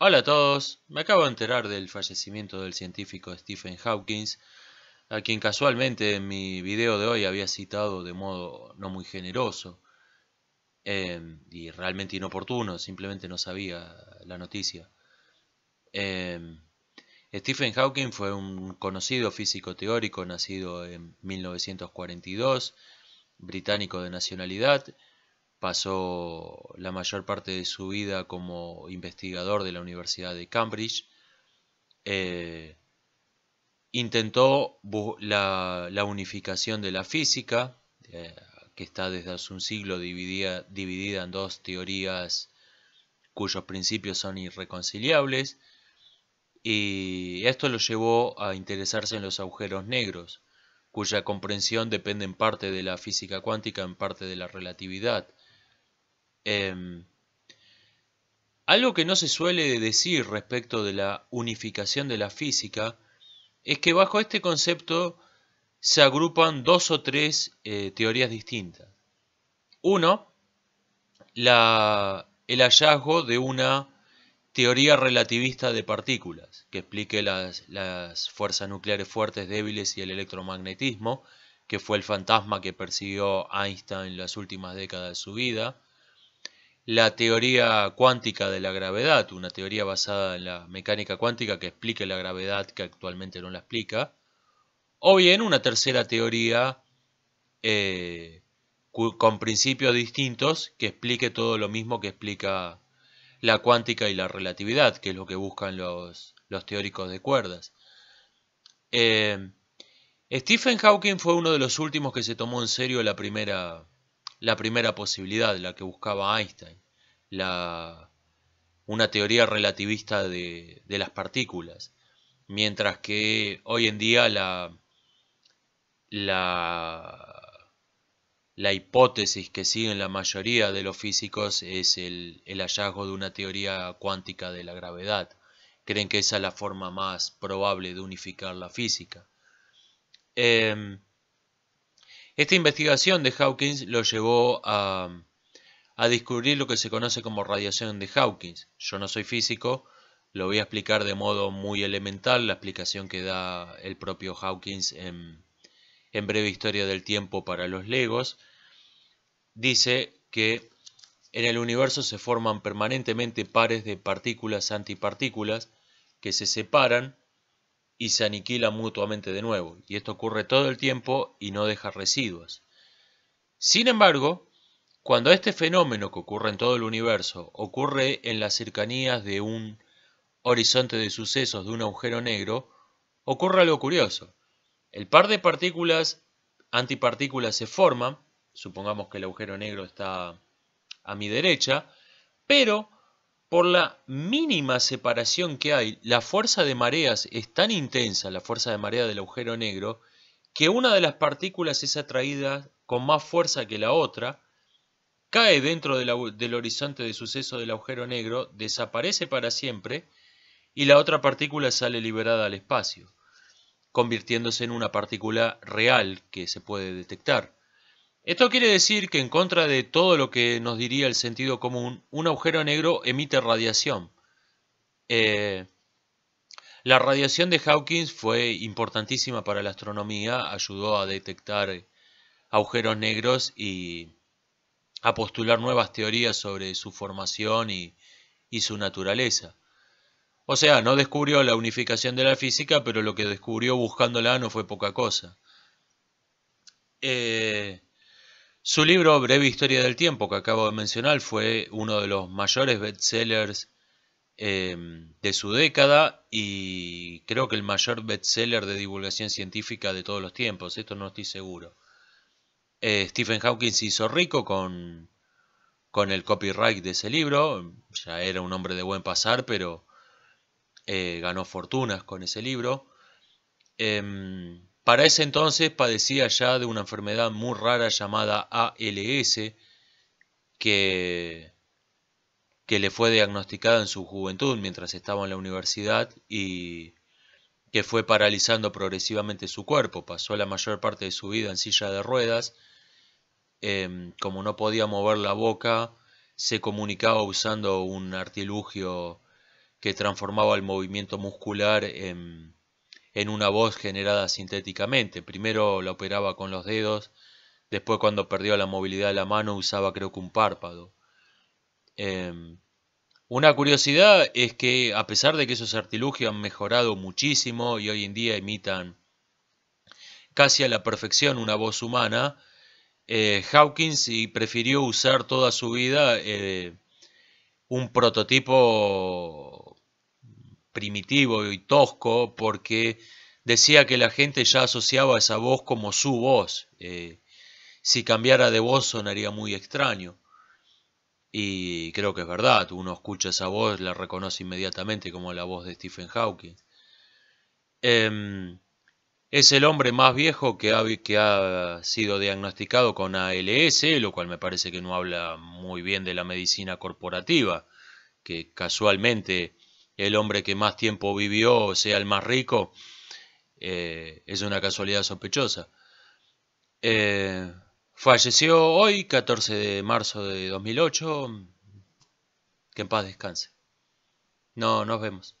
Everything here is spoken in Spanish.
Hola a todos, me acabo de enterar del fallecimiento del científico Stephen Hawking, a quien casualmente en mi video de hoy había citado de modo no muy generoso em, y realmente inoportuno, simplemente no sabía la noticia. Em, Stephen Hawking fue un conocido físico teórico nacido en 1942, británico de nacionalidad Pasó la mayor parte de su vida como investigador de la Universidad de Cambridge. Eh, intentó la, unificación de la física, eh, que está desde hace un siglo dividida, dividida en dos teorías cuyos principios son irreconciliables. Y esto lo llevó a interesarse en los agujeros negros, cuya comprensión depende en parte de la física cuántica, en parte de la relatividad. Em, algo que no se suele decir respecto de la unificación de la física es que bajo este concepto se agrupan dos o tres eh, teorías distintas. Uno, el hallazgo de una teoría relativista de partículas, que explique las, las, fuerzas nucleares fuertes, débiles y el electromagnetismo, que fue el fantasma que persiguió Einstein en las últimas décadas de su vida la teoría cuántica de la gravedad, una teoría basada en la mecánica cuántica que explique la gravedad que actualmente no la explica, o bien una tercera teoría eh, con principios distintos que explique todo lo mismo que explica la cuántica y la relatividad, que es lo que buscan los, los teóricos de cuerdas. Eh, Stephen Hawking fue uno de los últimos que se tomó en serio la primera la primera posibilidad, la que buscaba Einstein, la, una teoría relativista de, las partículas, mientras que hoy en día la, la, la, hipótesis que siguen la mayoría de los físicos es el, el hallazgo de una teoría cuántica de la gravedad. Creen que esa es la forma más probable de unificar la física. Em, esta investigación de Hawkins lo llevó a, descubrir lo que se conoce como radiación de Hawkins. Yo no soy físico, lo voy a explicar de modo muy elemental, la explicación que da el propio Hawkins en breve historia del tiempo para los legos. Dice que en el universo se forman permanentemente pares de partículas antipartículas que se separan y se aniquila mutuamente de nuevo, y esto ocurre todo el tiempo y no deja residuos. Sin embargo, cuando este fenómeno que ocurre en todo el universo ocurre en las cercanías de un horizonte de sucesos de un agujero negro, ocurre algo curioso. El par de partículas antipartículas se forman, supongamos que el agujero negro está a mi derecha, pero por la mínima separación que hay, la fuerza de mareas es tan intensa, la fuerza de marea del agujero negro, que una de las partículas es atraída con más fuerza que la otra, cae dentro del horizonte de suceso del agujero negro, desaparece para siempre y la otra partícula sale liberada al espacio, convirtiéndose en una partícula real que se puede detectar. Esto quiere decir que en contra de todo lo que nos diría el sentido común, un agujero negro emite radiación. Eh, la radiación de Hawkins fue importantísima para la astronomía, ayudó a detectar agujeros negros y a postular nuevas teorías sobre su formación y, su naturaleza. O sea, no descubrió la unificación de la física, pero lo que descubrió buscándola no fue poca cosa. Eh, su libro Breve Historia del Tiempo, que acabo de mencionar, fue uno de los mayores bestsellers em, de su década y creo que el mayor bestseller de divulgación científica de todos los tiempos, esto no estoy seguro. Eh, Stephen Hawking se hizo rico con, con el copyright de ese libro, ya era un hombre de buen pasar, pero eh, ganó fortunas con ese libro. Em, para ese entonces padecía ya de una enfermedad muy rara llamada ALS que, que le fue diagnosticada en su juventud mientras estaba en la universidad y que fue paralizando progresivamente su cuerpo. Pasó la mayor parte de su vida en silla de ruedas. Em, como no podía mover la boca, se comunicaba usando un artilugio que transformaba el movimiento muscular en en una voz generada sintéticamente. Primero la operaba con los dedos, después cuando perdió la movilidad de la mano usaba creo que un párpado. Em, una curiosidad es que a pesar de que esos artilugios han mejorado muchísimo y hoy en día imitan casi a la perfección una voz humana, eh, Hawkins prefirió usar toda su vida eh, un prototipo primitivo y tosco porque decía que la gente ya asociaba esa voz como su voz. Eh, si cambiara de voz sonaría muy extraño. Y creo que es verdad, uno escucha esa voz, la reconoce inmediatamente como la voz de Stephen Hawking. Em, es el hombre más viejo que que ha sido diagnosticado con ALS, lo cual me parece que no habla muy bien de la medicina corporativa, que casualmente el hombre que más tiempo vivió sea el más rico, eh, es una casualidad sospechosa. Eh, falleció hoy, 14 de marzo de 2008. Que en paz descanse. No, nos vemos.